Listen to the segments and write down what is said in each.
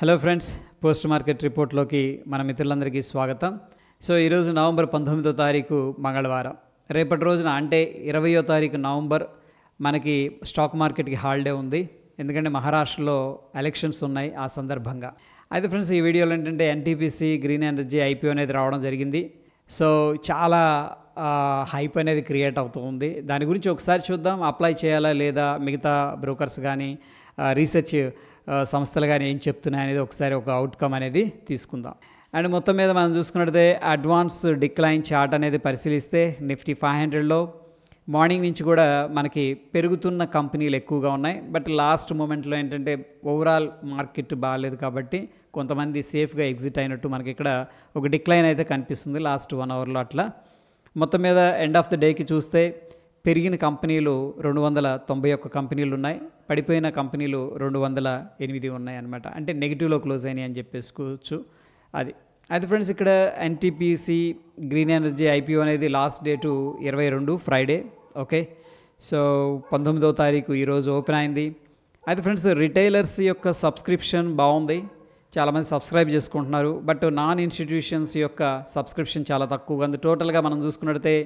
hello friends post market రిపోర్ట్లోకి మన మిత్రులందరికీ స్వాగతం సో ఈరోజు నవంబర్ పంతొమ్మిదో తారీఖు మంగళవారం రేపటి రోజున అంటే ఇరవయో తారీఖు నవంబర్ మనకి స్టాక్ మార్కెట్కి హాలిడే ఉంది ఎందుకంటే మహారాష్ట్రలో ఎలక్షన్స్ ఉన్నాయి ఆ సందర్భంగా అయితే ఫ్రెండ్స్ ఈ వీడియోలో ఏంటంటే ఎన్టీపీసీ గ్రీన్ ఎనర్జీ ఐపీఓ అనేది రావడం జరిగింది సో చాలా హైప్ అనేది క్రియేట్ అవుతుంది దాని గురించి ఒకసారి చూద్దాం అప్లై చేయాలా లేదా మిగతా బ్రోకర్స్ కానీ రీసెర్చ్ సంస్థలు కానీ ఏం అనేది ఒకసారి ఒక అవుట్కమ్ అనేది తీసుకుందాం అండ్ మొత్తం మీద మనం చూసుకున్నట్లయితే అడ్వాన్స్ డిక్లైన్ చార్ట్ అనేది పరిశీలిస్తే నిఫ్టీ ఫైవ్ హండ్రెడ్లో మార్నింగ్ నుంచి కూడా మనకి పెరుగుతున్న కంపెనీలు ఎక్కువగా ఉన్నాయి బట్ లాస్ట్ మూమెంట్లో ఏంటంటే ఓవరాల్ మార్కెట్ బాగాలేదు కాబట్టి కొంతమంది సేఫ్గా ఎగ్జిట్ అయినట్టు మనకి ఇక్కడ ఒక డిక్లైన్ అయితే కనిపిస్తుంది లాస్ట్ వన్ అవర్లో అట్లా మొత్తం మీద ఎండ్ ఆఫ్ ద డేకి చూస్తే పెరిగిన కంపెనీలు రెండు వందల తొంభై ఒక్క కంపెనీలు ఉన్నాయి పడిపోయిన కంపెనీలు రెండు వందల ఎనిమిది ఉన్నాయి అనమాట అంటే నెగిటివ్లో క్లోజ్ అయినాయి అని చెప్పేసుకోవచ్చు అది అయితే ఫ్రెండ్స్ ఇక్కడ ఎన్టీపీసీ గ్రీన్ ఎనర్జీ ఐపీఓ అనేది లాస్ట్ డేటు ఇరవై రెండు ఫ్రైడే ఓకే సో పంతొమ్మిదవ తారీఖు ఈరోజు ఓపెన్ అయింది అయితే ఫ్రెండ్స్ రిటైలర్స్ యొక్క సబ్స్క్రిప్షన్ బాగుంది చాలామంది సబ్స్క్రైబ్ చేసుకుంటున్నారు బట్ నాన్ ఇన్స్టిట్యూషన్స్ యొక్క సబ్స్క్రిప్షన్ చాలా తక్కువగా ఉంది టోటల్గా మనం చూసుకున్నట్టయితే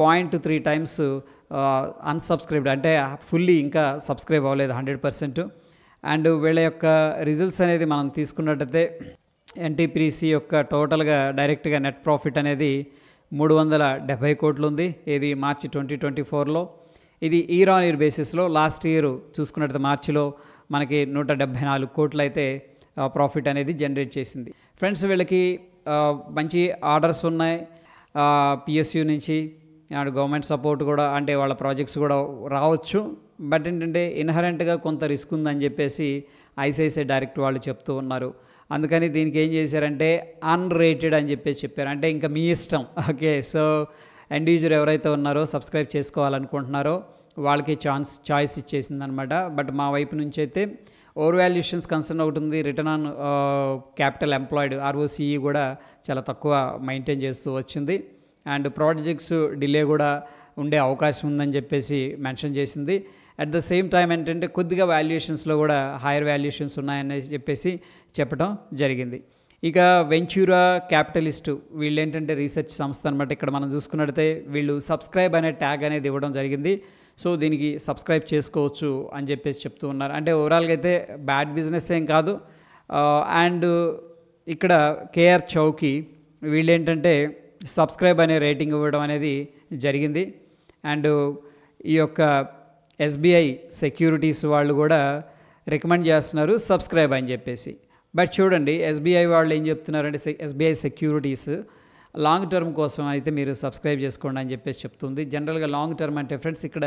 పాయింట్ త్రీ టైమ్స్ అన్సబ్స్క్రైబ్డ్ అంటే ఫుల్లీ ఇంకా సబ్స్క్రైబ్ అవ్వలేదు హండ్రెడ్ పర్సెంట్ అండ్ వీళ్ళ యొక్క రిజల్ట్స్ అనేది మనం తీసుకున్నట్టయితే ఎన్టీపీసీ యొక్క టోటల్గా డైరెక్ట్గా నెట్ ప్రాఫిట్ అనేది మూడు వందల డెబ్బై కోట్లు ఉంది ఇది మార్చి ట్వంటీ ట్వంటీ ఫోర్లో ఇది ఇయర్ ఆన్ ఇయర్ బేసిస్లో లాస్ట్ ఇయర్ చూసుకున్నట్టు మార్చిలో మనకి నూట డెబ్బై నాలుగు కోట్లు అయితే ప్రాఫిట్ అనేది జనరేట్ చేసింది ఫ్రెండ్స్ వీళ్ళకి మంచి ఆర్డర్స్ ఉన్నాయి పిఎస్యు నుంచి అండ్ గవర్నమెంట్ సపోర్ట్ కూడా అంటే వాళ్ళ ప్రాజెక్ట్స్ కూడా రావచ్చు బట్ ఏంటంటే ఇన్హరెంట్గా కొంత రిస్క్ ఉందని చెప్పేసి ఐసిఐసిఐ డైరెక్ట్ వాళ్ళు చెప్తూ ఉన్నారు అందుకని దీనికి ఏం చేశారంటే అన్రేటెడ్ అని చెప్పేసి చెప్పారు అంటే ఇంకా మీ ఇష్టం ఓకే సో ఎండ్ ఎవరైతే ఉన్నారో సబ్స్క్రైబ్ చేసుకోవాలనుకుంటున్నారో వాళ్ళకి ఛాన్స్ ఛాయిస్ ఇచ్చేసిందనమాట బట్ మా వైపు నుంచి అయితే ఓవర్ వాల్యుయేషన్స్ కన్సర్న్ ఒకటి ఉంది return on capital employed ROCE కూడా చాలా తక్కువ మెయింటైన్ చేస్తూ వచ్చింది అండ్ ప్రాజెక్ట్స్ డిలే కూడా ఉండే అవకాశం ఉందని చెప్పేసి మెన్షన్ చేసింది అట్ ద సేమ్ టైం ఏంటంటే కొద్దిగా వాల్యుయేషన్స్లో కూడా హైయర్ వాల్యుయేషన్స్ ఉన్నాయని చెప్పేసి చెప్పడం జరిగింది ఇక వెంచూరా క్యాపిటలిస్టు వీళ్ళు ఏంటంటే రీసెర్చ్ సంస్థ అనమాట ఇక్కడ మనం చూసుకున్నట్టయితే వీళ్ళు సబ్స్క్రైబ్ అనే ట్యాగ్ అనేది ఇవ్వడం జరిగింది సో దీనికి సబ్స్క్రైబ్ చేసుకోవచ్చు అని చెప్పేసి చెప్తూ ఉన్నారు అంటే ఓవరాల్గా అయితే బ్యాడ్ బిజినెస్ ఏం కాదు అండ్ ఇక్కడ కేఆర్ చౌకి వీళ్ళేంటంటే సబ్స్క్రైబ్ అనే రేటింగ్ ఇవ్వడం అనేది జరిగింది అండ్ ఈ యొక్క ఎస్బీఐ సెక్యూరిటీస్ వాళ్ళు కూడా రికమెండ్ చేస్తున్నారు సబ్స్క్రైబ్ అని చెప్పేసి బట్ చూడండి ఎస్బీఐ వాళ్ళు ఏం చెప్తున్నారంటే ఎస్బీఐ సెక్యూరిటీస్ లాంగ్ టర్మ్ కోసం అయితే మీరు సబ్స్క్రైబ్ చేసుకోండి అని చెప్పేసి చెప్తుంది జనరల్గా లాంగ్ టర్మ్ అంటే ఫ్రెండ్స్ ఇక్కడ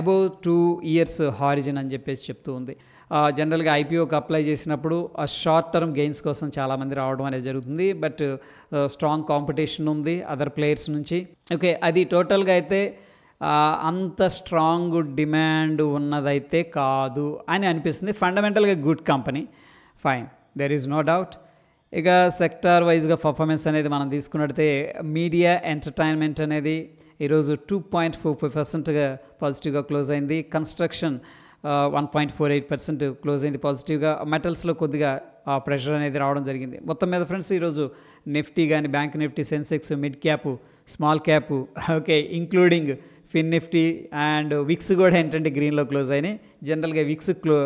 అబౌవ్ టూ ఇయర్స్ హారిజన్ అని చెప్పేసి చెప్తూ ఉంది జనరల్గా ఐపీఓకి అప్లై చేసినప్పుడు ఆ షార్ట్ టర్మ్ గెయిన్స్ కోసం చాలామంది రావడం అనేది జరుగుతుంది బట్ స్ట్రాంగ్ కాంపిటీషన్ ఉంది అదర్ ప్లేయర్స్ నుంచి ఓకే అది టోటల్గా అయితే అంత స్ట్రాంగ్ డిమాండ్ ఉన్నదైతే కాదు అని అనిపిస్తుంది ఫండమెంటల్గా good company fine there is no doubt ఇక సెక్టార్ వైజ్గా పర్ఫార్మెన్స్ అనేది మనం తీసుకున్నట్టయితే మీడియా ఎంటర్టైన్మెంట్ అనేది ఈరోజు టూ పాయింట్ ఫోర్ ఫైవ్ పర్సెంట్గా పాజిటివ్గా క్లోజ్ అయింది construction one point four eight percent close అయింది పాజిటివ్గా మెటల్స్లో కొద్దిగా ఆ ప్రెషర్ అనేది రావడం జరిగింది మొత్తం మీద ఫ్రెండ్స్ ఈరోజు నిఫ్టీ కానీ bank Nifty Sensex mid cap small cap okay including Fin Nifty and VIX కూడా ఏంటంటే గ్రీన్లో క్లోజ్ అయినాయి జనరల్గా విక్స్ క్లో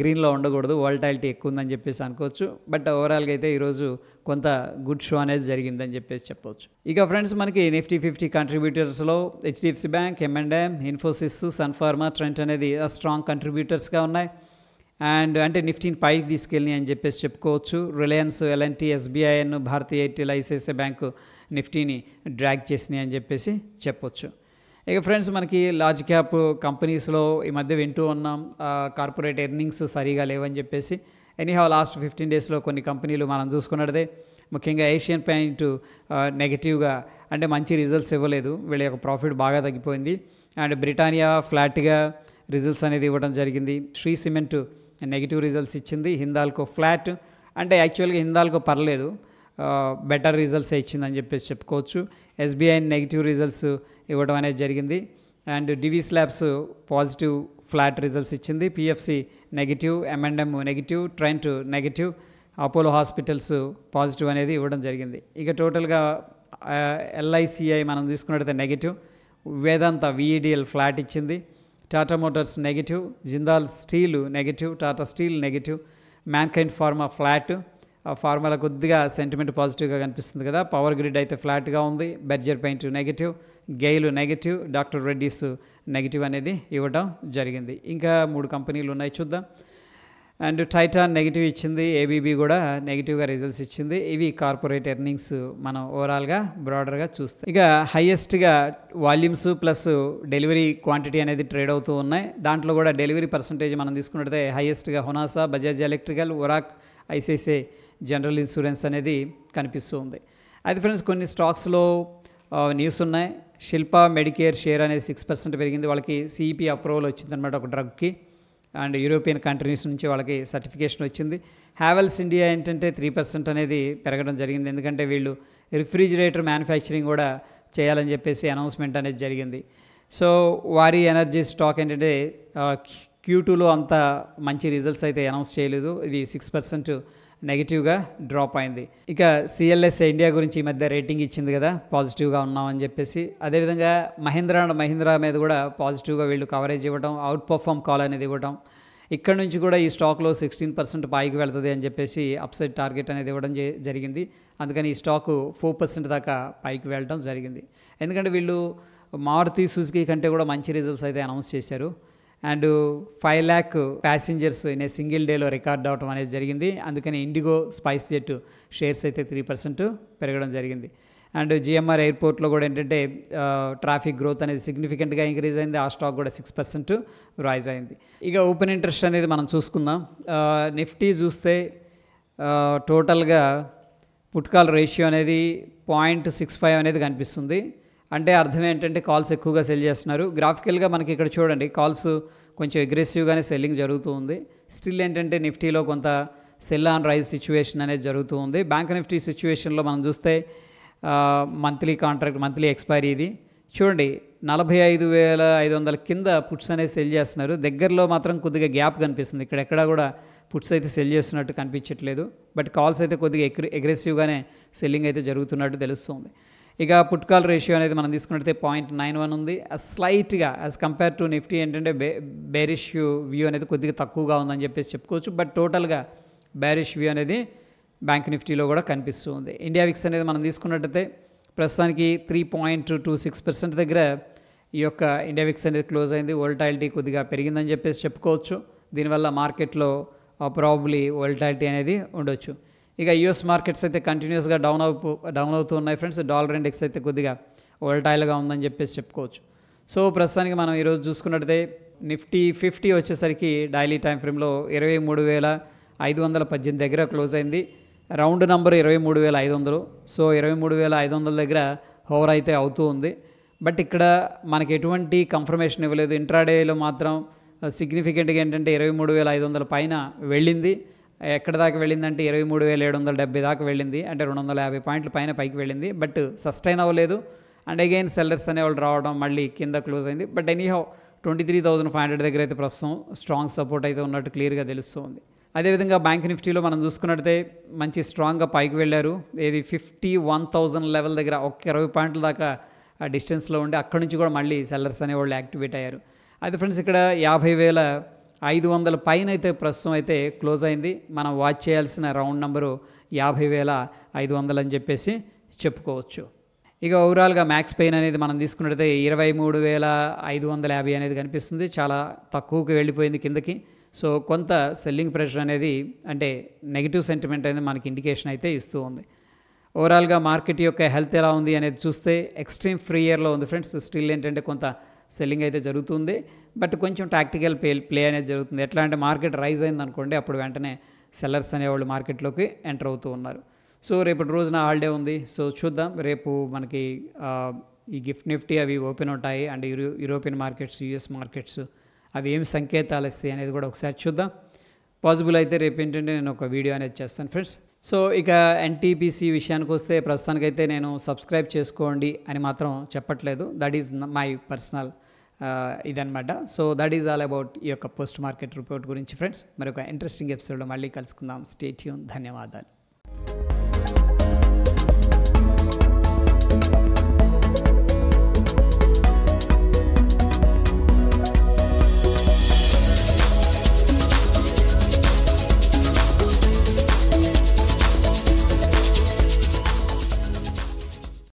గ్రీన్లో ఉండకూడదు వాల్టాలిటీ ఎక్కువ ఉందని చెప్పేసి అనుకోవచ్చు బట్ ఓవరాల్గా అయితే ఈరోజు కొంత గుడ్ షో అనేది జరిగిందని చెప్పేసి చెప్పవచ్చు ఇక ఫ్రెండ్స్ మనకి నిఫ్టీ ఫిఫ్టీ కంట్రిబ్యూటర్స్లో HDFC bank M and M M&M, Infosys Sun Pharma Trent అనేది స్ట్రాంగ్ కంట్రిబ్యూటర్స్గా ఉన్నాయి అండ్ అంటే నిఫ్టీని పైకి తీసుకెళ్ళి అని చెప్పేసి చెప్పుకోవచ్చు Reliance L and T SBIN Bharti Airtel ICICI bank నిఫ్టీని డ్రాగ్ చేసినాయి అని చెప్పేసి చెప్పొచ్చు ఇక ఫ్రెండ్స్ మనకి లార్జ్ క్యాప్ కంపెనీస్లో ఈ మధ్య వింటూ ఉన్నాం కార్పొరేట్ ఎర్నింగ్స్ సరిగా లేవని చెప్పేసి ఎనీహౌ లాస్ట్ ఫిఫ్టీన్ డేస్లో కొన్ని కంపెనీలు మనం చూసుకున్నదే ముఖ్యంగా ఏషియన్ పెయింట్ నెగిటివ్గా అంటే మంచి రిజల్ట్స్ ఇవ్వలేదు వీళ్ళ యొక్క ప్రాఫిట్ బాగా తగ్గిపోయింది అండ్ బ్రిటానియా ఫ్లాట్గా రిజల్ట్స్ అనేది ఇవ్వడం జరిగింది శ్రీ సిమెంట్ నెగిటివ్ రిజల్ట్స్ ఇచ్చింది హిందాల్కో ఫ్లాట్ అంటే యాక్చువల్గా హిందాల్కో పర్లేదు బెటర్ రిజల్ట్స్ ఇచ్చిందని చెప్పేసి చెప్పుకోవచ్చు ఎస్బీఐ నెగిటివ్ రిజల్ట్స్ ఇవ్వడం అనేది జరిగింది and Divi's labs positive flat results ఇచ్చింది PFC negative M and M negative Trent negative Apollo hospitals positive అనేది ఇవ్వడం జరిగింది ఇక టోటల్గా ఎల్ఐసిఐ మనం తీసుకున్నట్టయితే negative Vedanta VEDL e flat ఇచ్చింది Tata motors negative Jindal steel negative Tata steel negative Mankind pharma flat formula కొద్దిగా సెంటిమెంట్ పాజిటివ్గా కనిపిస్తుంది కదా పవర్ గ్రిడ్ అయితే ఫ్లాట్గా ఉంది Berger paint negative GAIL negative doctor Reddy's negative అనేది ఇవ్వడం జరిగింది ఇంకా మూడు కంపెనీలు ఉన్నాయి చూద్దాం అండ్ టైటాన్ నెగిటివ్ ఇచ్చింది ఏబీబీ కూడా నెగిటివ్గా రిజల్ట్స్ ఇచ్చింది ఇవి కార్పొరేట్ ఎర్నింగ్స్ మనం ఓవరాల్గా బ్రాడర్గా చూస్తాం ఇక హయ్యెస్ట్గా వాల్యూమ్స్ ప్లస్ డెలివరీ క్వాంటిటీ అనేది ట్రేడ్ అవుతూ ఉన్నాయి దాంట్లో కూడా డెలివరీ పర్సంటేజ్ మనం తీసుకున్నట్లయితే హయ్యెస్ట్గా హునాసా బజాజ్ ఎలక్ట్రికల్ ఒరాక్ ఐసిఐసిఐ జనరల్ ఇన్సూరెన్స్ అనేది కనిపిస్తూ ఉంది అయితే ఫ్రెండ్స్ కొన్ని స్టాక్స్లో న్యూస్ ఉన్నాయి శిల్ప మెడికేర్ షేర్ అనేది సిక్స్ పర్సెంట్ పెరిగింది వాళ్ళకి సిఈపి e అప్రూవల్ వచ్చిందనమాట ఒక డ్రగ్కి అండ్ యూరోపియన్ కంట్రీస్ నుంచి వాళ్ళకి సర్టిఫికేషన్ వచ్చింది హ్యావెల్స్ ఇండియా ఏంటంటే త్రీ పర్సెంట్ అనేది పెరగడం జరిగింది ఎందుకంటే వీళ్ళు రిఫ్రిజిరేటర్ మ్యానుఫ్యాక్చరింగ్ కూడా చేయాలని చెప్పేసి అనౌన్స్మెంట్ అనేది జరిగింది సో వారి ఎనర్జీ స్టాక్ ఏంటంటే క్యూ టూలో అంత మంచి రిజల్ట్స్ అయితే అనౌన్స్ చేయలేదు ఇది సిక్స్ పర్సెంట్ నెగిటివ్గా డ్రాప్ అయింది ఇక సిఎల్ఎస్ ఇండియా గురించి ఈ మధ్య రేటింగ్ ఇచ్చింది కదా పాజిటివ్గా ఉన్నామని చెప్పేసి అదేవిధంగా మహీంద్రా అండ్ మహీంద్రా మీద కూడా పాజిటివ్గా వీళ్ళు కవరేజ్ ఇవ్వడం అవుట్ పర్ఫామ్ కాల్ అనేది ఇవ్వడం ఇక్కడ నుంచి కూడా ఈ స్టాక్లో సిక్స్టీన్ పర్సెంట్ పైకి వెళ్తుంది అని చెప్పేసి అప్సైడ్ టార్గెట్ అనేది ఇవ్వడం జరిగింది అందుకని ఈ స్టాక్ ఫోర్ పర్సెంట్ దాకా పైకి వెళ్ళడం జరిగింది ఎందుకంటే వీళ్ళు మారుతి సుజుకి కంటే కూడా మంచి రిజల్ట్స్ అయితే అనౌన్స్ చేశారు and five lakh passengers in a single డేలో రికార్డ్ అవడం అనేది జరిగింది అందుకని ఇండిగో స్పైస్ జెట్ షేర్స్ అయితే త్రీ పర్సెంట్ పెరగడం జరిగింది అండ్ జిఎంఆర్ ఎయిర్పోర్ట్లో కూడా ఏంటంటే ట్రాఫిక్ గ్రోత్ అనేది సిగ్నిఫికెంట్గా ఇంక్రీజ్ అయింది ఆ స్టాక్ కూడా సిక్స్ పర్సెంట్ రైజ్ అయింది ఇక ఓపెన్ ఇంట్రెస్ట్ అనేది మనం చూసుకుందాం నిఫ్టీ చూస్తే టోటల్గా పుట్కాల రేషియో అనేది పాయింట్ సిక్స్ ఫైవ్ అనేది కనిపిస్తుంది అంటే అర్థం ఏంటంటే కాల్స్ ఎక్కువగా సెల్ చేస్తున్నారు గ్రాఫికల్గా మనకి ఇక్కడ చూడండి కాల్స్ కొంచెం అగ్రెసివ్గానే సెల్లింగ్ జరుగుతూ ఉంది స్టిల్ ఏంటంటే నిఫ్టీలో కొంత సెల్ ఆన్ రైజ్ సిచ్యువేషన్ అనేది జరుగుతూ ఉంది బ్యాంక్ నిఫ్టీ సిచ్యువేషన్లో మనం చూస్తే మంత్లీ కాంట్రాక్ట్ మంత్లీ ఎక్స్పైరీ ఇది చూడండి నలభై ఐదు వేల ఐదు వందల కింద పుట్స్ అనేది సెల్ చేస్తున్నారు దగ్గరలో మాత్రం కొద్దిగా గ్యాప్ కనిపిస్తుంది ఇక్కడ ఎక్కడ కూడా పుట్స్ అయితే సెల్ చేస్తున్నట్టు కనిపించట్లేదు బట్ కాల్స్ అయితే కొద్దిగా ఎగ్రెసివ్గానే సెల్లింగ్ అయితే జరుగుతున్నట్టు తెలుస్తుంది ఇక పుట్ కాల్ రేషియో అనేది మనం తీసుకున్నట్టయితే పాయింట్ నైన్ వన్ ఉంది స్లైట్గా యాజ్ కంపేర్ టు నిఫ్టీ ఏంటంటే బే బేరిష్ వ్యూ అనేది కొద్దిగా తక్కువగా ఉందని చెప్పేసి చెప్పుకోవచ్చు బట్ టోటల్గా బ్యారిష్ వ్యూ అనేది బ్యాంక్ నిఫ్టీలో కూడా కనిపిస్తూ ఉంది ఇండియా విక్స్ అనేది మనం తీసుకున్నట్టయితే ప్రస్తుతానికి three point two six percent దగ్గర ఈ యొక్క ఇండియా విక్స్ అనేది క్లోజ్ అయింది వోల్టాలిటీ కొద్దిగా పెరిగిందని చెప్పేసి చెప్పుకోవచ్చు దీనివల్ల మార్కెట్లో ప్రాబ్లీ వోల్టాలిటీ అనేది ఉండొచ్చు ఇక యుఎస్ మార్కెట్స్ అయితే కంటిన్యూస్గా డౌన్ అవు డౌన్ అవుతూ ఉన్నాయి ఫ్రెండ్స్ డాలర్ ఇండెక్స్ అయితే కొద్దిగా వోల్టైల్గా ఉందని చెప్పేసి చెప్పుకోవచ్చు సో ప్రస్తుతానికి మనం ఈరోజు చూసుకున్నట్టయితే నిఫ్టీ ఫిఫ్టీ వచ్చేసరికి డైలీ టైం ఫ్రేమ్లో ఇరవై మూడు వేల ఐదు వందల పద్దెనిమిది దగ్గర క్లోజ్ అయింది రౌండ్ నంబర్ ఇరవై మూడు వేల ఐదు వందలు సో ఇరవై మూడు వేల ఐదు వందల దగ్గర హోవర్ అయితే అవుతూ ఉంది బట్ ఇక్కడ మనకి ఎటువంటి కన్ఫర్మేషన్ ఇవ్వలేదు ఇంట్రాడేలో మాత్రం సిగ్నిఫికెంట్గా ఏంటంటే ఇరవై మూడు వేల ఐదు వందల పైన వెళ్ళింది ఎక్కడ దాకా వెళ్ళిందంటే ఇరవై మూడు వేల ఏడు వందల డెబ్బై దాకా వెళ్ళింది అంటే రెండు వందల యాభై పాయింట్లు పైన పైకి వెళ్ళింది బట్ సస్టైన్ అవ్వలేదు అండ్ అగైన్ సెల్లర్స్ అనేవాళ్ళు రావడం మళ్ళీ కింద క్లోజ్ అయింది but anyhow twenty three thousand five hundred దగ్గర అయితే ప్రస్తుతం స్ట్రాంగ్ సపోర్ట్ అయితే ఉన్నట్టు క్లియర్గా తెలుస్తుంది అదేవిధంగా బ్యాంక్ నిఫ్టీలో మనం చూసుకున్నట్టయితే మంచి స్ట్రాంగ్గా పైకి వెళ్ళారు ఏది ఫిఫ్టీ వన్ థౌజండ్ లెవెల్ దగ్గర ఒక ఇరవై పాయింట్ల దాకా డిస్టెన్స్లో ఉండి అక్కడి నుంచి కూడా మళ్ళీ సెల్లర్స్ అనేవాళ్ళు యాక్టివేట్ అయ్యారు అయితే ఫ్రెండ్స్ ఇక్కడ యాభై వేల ఐదు వందల పైన అయితే ప్రస్తుతం అయితే క్లోజ్ అయింది మనం వాచ్ చేయాల్సిన రౌండ్ నెంబరు యాభై వేల ఐదు వందలు అని చెప్పేసి చెప్పుకోవచ్చు ఇక ఓవరాల్గా మ్యాక్స్ పెయిన్ అనేది మనం తీసుకున్నట్టయితే ఇరవై మూడు వేల ఐదు వందల యాభై అనేది కనిపిస్తుంది చాలా తక్కువకి వెళ్ళిపోయింది కిందకి సో కొంత సెల్లింగ్ ప్రెషర్ అనేది అంటే నెగిటివ్ సెంటిమెంట్ అనేది మనకి ఇండికేషన్ అయితే ఇస్తూ ఉంది ఓవరాల్గా మార్కెట్ యొక్క హెల్త్ ఎలా ఉంది అనేది చూస్తే ఎక్స్ట్రీమ్ ఫ్రీ ఇయర్లో ఉంది ఫ్రెండ్స్ స్టిల్ ఏంటంటే కొంత సెల్లింగ్ అయితే జరుగుతుంది బట్ కొంచెం టాక్టికల్ ప్లే ప్లే అనేది జరుగుతుంది ఎట్లా అంటే మార్కెట్ రైజ్ అయింది అనుకోండి అప్పుడు వెంటనే సెల్లర్స్ అనేవాళ్ళు మార్కెట్లోకి ఎంటర్ అవుతూ ఉన్నారు సో రేపటి రోజున హాలిడే ఉంది సో చూద్దాం రేపు మనకి ఈ గిఫ్ట్ నిఫ్టీ అవి ఓపెన్ ఉంటాయి and euro European markets US markets అవి ఏం సంకేతాలు ఇస్తాయి అనేది కూడా ఒకసారి చూద్దాం పాసిబుల్ అయితే రేపు ఏంటంటే నేను ఒక వీడియో అనేది చేస్తాను ఫ్రెండ్స్ సో ఇక ఎన్టీపీసీ విషయానికి వస్తే ప్రస్తుతానికైతే నేను సబ్స్క్రైబ్ చేసుకోండి అని మాత్రం చెప్పట్లేదు దట్ ఈజ్ మై పర్సనల్ ఇదనమాట so that is all about ఈ యొక్క పోస్ట్ మార్కెట్ రిపోర్ట్ గురించి ఫ్రెండ్స్ మరొక ఇంట్రెస్టింగ్ ఎపిసోడ్లో మళ్ళీ కలుసుకుందాం స్టేట్యూన్ ధన్యవాదాలు